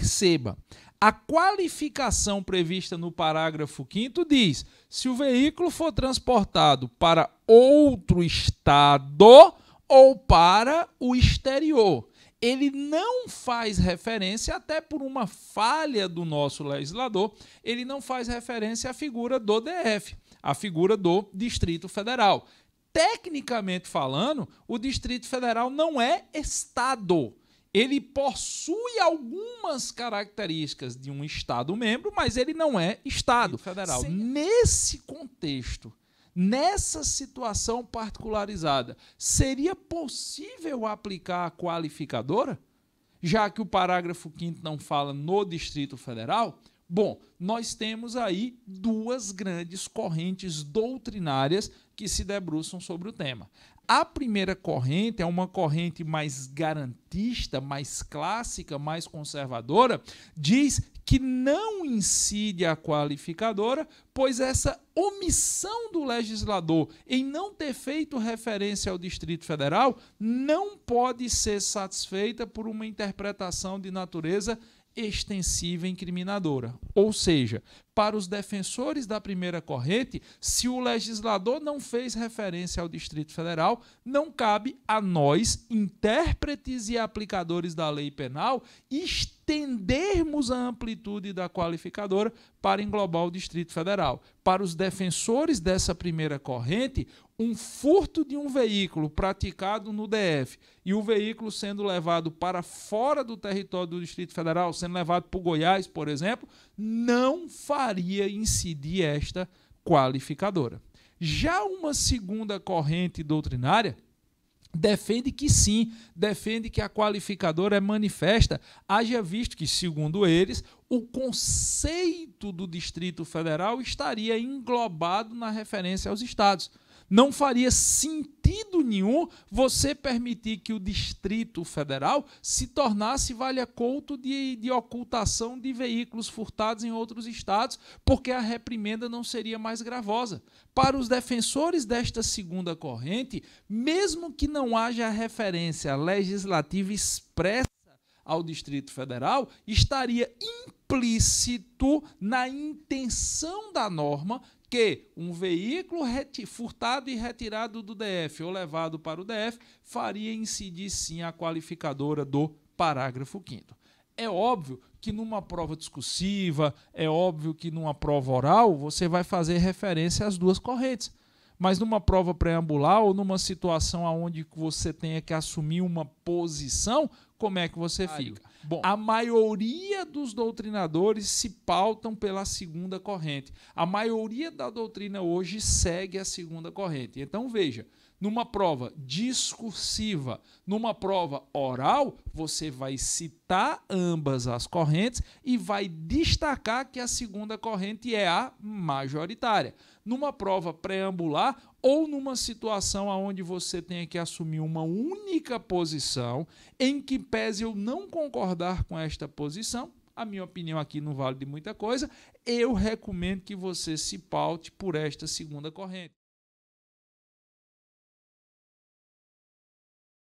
perceba, a qualificação prevista no parágrafo 5 diz: se o veículo for transportado para outro estado ou para o exterior. Ele não faz referência, até por uma falha do nosso legislador, ele não faz referência à figura do DF, à figura do Distrito Federal. Tecnicamente falando, o Distrito Federal não é Estado ele possui algumas características de um Estado membro, mas ele não é Estado federal. Nesse contexto, nessa situação particularizada, seria possível aplicar a qualificadora? Já que o parágrafo 5 não fala no Distrito Federal, Bom, nós temos aí duas grandes correntes doutrinárias que se debruçam sobre o tema. A primeira corrente é uma corrente mais garantista, mais clássica, mais conservadora, diz que não incide a qualificadora, pois essa omissão do legislador em não ter feito referência ao Distrito Federal não pode ser satisfeita por uma interpretação de natureza extensiva incriminadora. Ou seja, para os defensores da primeira corrente, se o legislador não fez referência ao Distrito Federal, não cabe a nós, intérpretes e aplicadores da lei penal, estendermos a amplitude da qualificadora para englobar o Distrito Federal. Para os defensores dessa primeira corrente, um furto de um veículo praticado no DF e o veículo sendo levado para fora do território do Distrito Federal, sendo levado para o Goiás, por exemplo, não faria incidir esta qualificadora. Já uma segunda corrente doutrinária defende que sim, defende que a qualificadora é manifesta, haja visto que, segundo eles, o conceito do Distrito Federal estaria englobado na referência aos estados. Não faria sentido nenhum você permitir que o Distrito Federal se tornasse vale couto de, de ocultação de veículos furtados em outros estados, porque a reprimenda não seria mais gravosa. Para os defensores desta segunda corrente, mesmo que não haja referência legislativa expressa ao Distrito Federal, estaria implícito na intenção da norma que um veículo furtado e retirado do DF ou levado para o DF faria incidir sim a qualificadora do parágrafo 5. É óbvio que numa prova discursiva, é óbvio que numa prova oral, você vai fazer referência às duas correntes. Mas numa prova preambular ou numa situação onde você tenha que assumir uma posição, como é que você fica. Bom, a maioria dos doutrinadores se pautam pela segunda corrente. A maioria da doutrina hoje segue a segunda corrente. Então veja, numa prova discursiva, numa prova oral, você vai citar ambas as correntes e vai destacar que a segunda corrente é a majoritária. Numa prova preambular ou numa situação onde você tenha que assumir uma única posição, em que pese eu não concordar com esta posição, a minha opinião aqui não vale de muita coisa, eu recomendo que você se paute por esta segunda corrente.